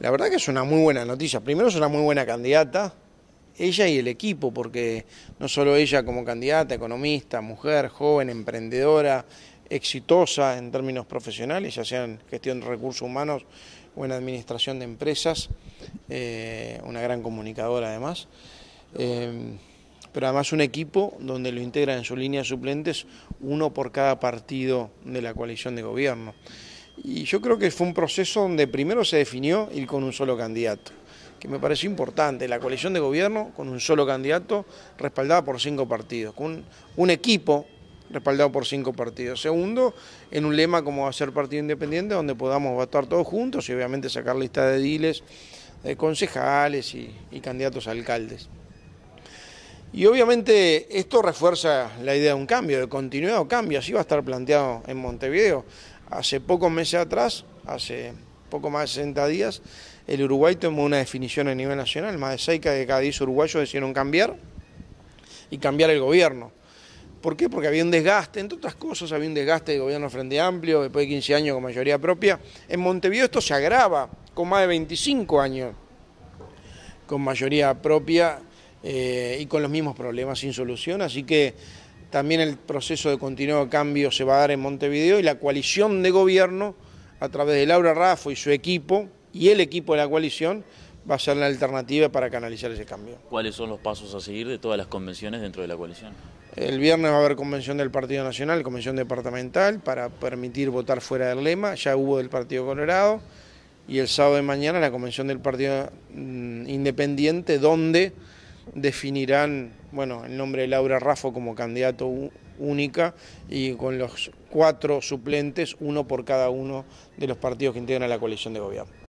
La verdad que es una muy buena noticia. Primero es una muy buena candidata, ella y el equipo, porque no solo ella como candidata, economista, mujer, joven, emprendedora, exitosa en términos profesionales, ya sea en gestión de recursos humanos o en administración de empresas, eh, una gran comunicadora además. Eh, pero además un equipo donde lo integran en su línea de suplentes uno por cada partido de la coalición de gobierno. Y yo creo que fue un proceso donde primero se definió ir con un solo candidato, que me pareció importante, la coalición de gobierno con un solo candidato respaldada por cinco partidos, con un equipo respaldado por cinco partidos. Segundo, en un lema como va a ser partido independiente, donde podamos votar todos juntos y obviamente sacar lista de diles, de concejales y, y candidatos alcaldes. Y obviamente esto refuerza la idea de un cambio, de continuidad o cambio, así va a estar planteado en Montevideo. Hace pocos meses atrás, hace poco más de 60 días, el Uruguay tomó una definición a nivel nacional, más de 6 de cada 10 uruguayos decidieron cambiar y cambiar el gobierno. ¿Por qué? Porque había un desgaste, entre otras cosas, había un desgaste del gobierno Frente Amplio, después de 15 años con mayoría propia. En Montevideo esto se agrava con más de 25 años con mayoría propia eh, y con los mismos problemas sin solución. Así que también el proceso de continuo cambio se va a dar en Montevideo y la coalición de gobierno, a través de Laura Raffo y su equipo, y el equipo de la coalición, va a ser la alternativa para canalizar ese cambio. ¿Cuáles son los pasos a seguir de todas las convenciones dentro de la coalición? El viernes va a haber convención del Partido Nacional, convención departamental, para permitir votar fuera del lema, ya hubo del Partido Colorado, y el sábado de mañana la convención del Partido mm, Independiente, donde definirán bueno, el nombre de Laura Raffo como candidato única y con los cuatro suplentes, uno por cada uno de los partidos que integran la coalición de gobierno.